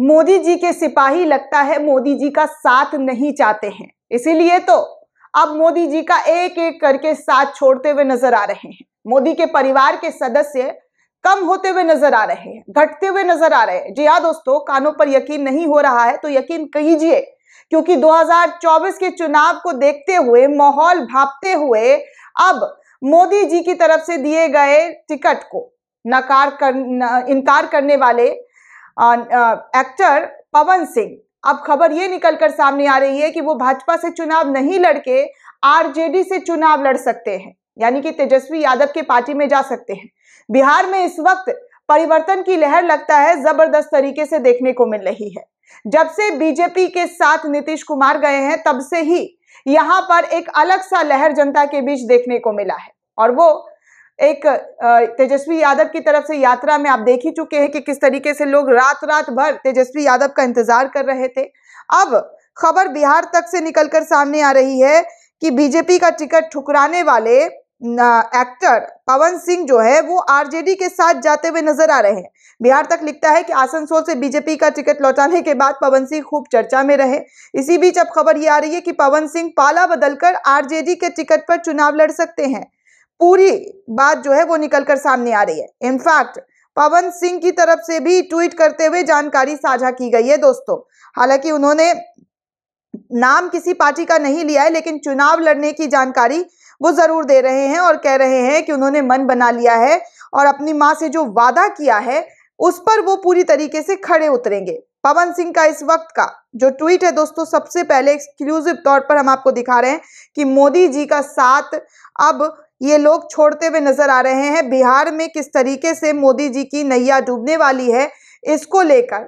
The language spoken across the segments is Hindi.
मोदी जी के सिपाही लगता है मोदी जी का साथ नहीं चाहते हैं इसीलिए तो अब मोदी जी का एक एक करके साथ छोड़ते हुए नजर आ रहे हैं मोदी के परिवार के सदस्य कम होते हुए नजर आ रहे हैं घटते हुए नजर आ रहे हैं जी हाँ दोस्तों कानों पर यकीन नहीं हो रहा है तो यकीन कहीजिए क्योंकि 2024 के चुनाव को देखते हुए माहौल भापते हुए अब मोदी जी की तरफ से दिए गए टिकट को नकार कर इनकार करने वाले एक्टर पवन सिंह अब खबर ये निकलकर सामने आ रही है कि वो भाजपा से चुनाव नहीं लड़के आरजेडी से चुनाव लड़ सकते हैं यानी कि तेजस्वी यादव के पार्टी में जा सकते हैं बिहार में इस वक्त परिवर्तन की लहर लगता है जबरदस्त तरीके से देखने को मिल रही है जब से बीजेपी के साथ नीतीश कुमार गए हैं तब से ही यहां पर एक अलग सा लहर जनता के बीच देखने को मिला है और वो एक तेजस्वी यादव की तरफ से यात्रा में आप देख ही चुके हैं कि किस तरीके से लोग रात रात भर तेजस्वी यादव का इंतजार कर रहे थे अब खबर बिहार तक से निकलकर सामने आ रही है कि बीजेपी का टिकट ठुकराने वाले एक्टर पवन सिंह जो है वो आरजेडी के साथ जाते हुए नजर आ रहे हैं बिहार तक लिखता है कि आसनसोल से बीजेपी का टिकट लौटाने के बाद पवन सिंह खूब चर्चा में रहे इसी बीच अब खबर ये आ रही है कि पवन सिंह पाला बदलकर आरजेडी के टिकट पर चुनाव लड़ सकते हैं पूरी बात जो है वो निकल कर सामने आ रही है इनफैक्ट पवन सिंह की तरफ से भी ट्वीट करते हुए जानकारी साझा की गई है दोस्तों हालांकि उन्होंने नाम किसी पार्टी का नहीं लिया है लेकिन चुनाव लड़ने की जानकारी वो जरूर दे रहे हैं और कह रहे हैं कि उन्होंने मन बना लिया है और अपनी माँ से जो वादा किया है उस पर वो पूरी तरीके से खड़े उतरेंगे पवन सिंह का इस वक्त का जो ट्वीट है दोस्तों सबसे पहले एक्सक्लूसिव तौर पर हम आपको दिखा रहे हैं कि मोदी जी का साथ अब ये लोग छोड़ते हुए नजर आ रहे हैं बिहार में किस तरीके से मोदी जी की नैया डूबने वाली है इसको लेकर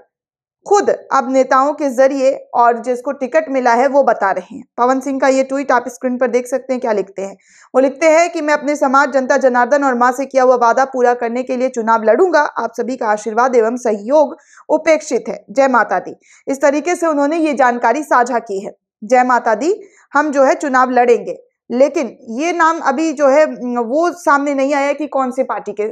खुद अब नेताओं के जरिए और जिसको टिकट मिला है वो बता रहे हैं पवन सिंह का ये ट्वीट आप स्क्रीन पर देख सकते हैं क्या लिखते हैं वो लिखते हैं कि मैं अपने समाज जनता जनार्दन और माँ से किया हुआ वादा पूरा करने के लिए चुनाव लड़ूंगा आप सभी का आशीर्वाद एवं सहयोग उपेक्षित है जय माता दी इस तरीके से उन्होंने ये जानकारी साझा की है जय माता दी हम जो है चुनाव लड़ेंगे लेकिन ये नाम अभी जो है वो सामने नहीं आया कि कौन से पार्टी के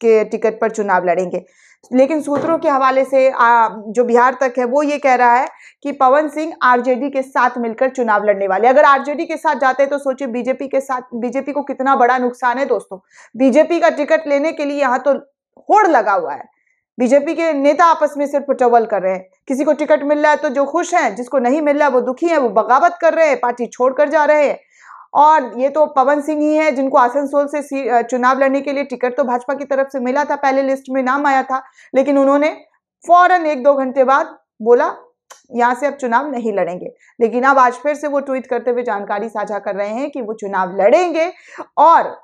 के टिकट पर चुनाव लड़ेंगे लेकिन सूत्रों के हवाले से आ, जो बिहार तक है वो ये कह रहा है कि पवन सिंह आरजेडी के साथ मिलकर चुनाव लड़ने वाले अगर आरजेडी के साथ जाते हैं तो सोचिए बीजेपी के साथ बीजेपी को कितना बड़ा नुकसान है दोस्तों बीजेपी का टिकट लेने के लिए यहाँ तो होड़ लगा हुआ है बीजेपी के नेता आपस में सिर्फ टवल कर रहे हैं किसी को टिकट मिल रहा है तो जो खुश हैं जिसको नहीं मिल रहा है वो दुखी है वो बगावत कर रहे हैं पार्टी छोड़कर जा रहे हैं और ये तो पवन सिंह ही है जिनको आसनसोल से चुनाव लड़ने के लिए टिकट तो भाजपा की तरफ से मिला था पहले लिस्ट में नाम आया था लेकिन उन्होंने फौरन एक दो घंटे बाद बोला यहाँ से अब चुनाव नहीं लड़ेंगे लेकिन अब आज फिर से वो ट्वीट करते हुए जानकारी साझा कर रहे हैं कि वो चुनाव लड़ेंगे और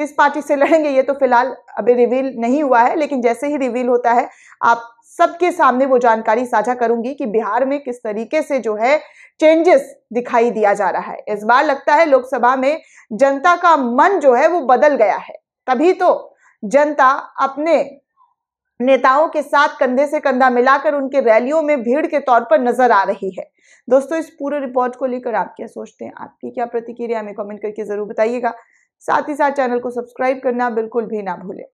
किस पार्टी से लड़ेंगे ये तो फिलहाल अभी रिवील नहीं हुआ है लेकिन जैसे ही रिवील होता है आप सबके सामने वो जानकारी साझा करूंगी कि बिहार में किस तरीके से जो है चेंजेस दिखाई दिया जा रहा है इस बार लगता है लोकसभा में जनता का मन जो है वो बदल गया है तभी तो जनता अपने नेताओं के साथ कंधे से कंधा मिलाकर उनके रैलियों में भीड़ के तौर पर नजर आ रही है दोस्तों इस पूरे रिपोर्ट को लेकर आप क्या सोचते हैं आपकी क्या प्रतिक्रिया हमें कमेंट करके जरूर बताइएगा साथ ही साथ चैनल को सब्सक्राइब करना बिल्कुल भी ना भूलें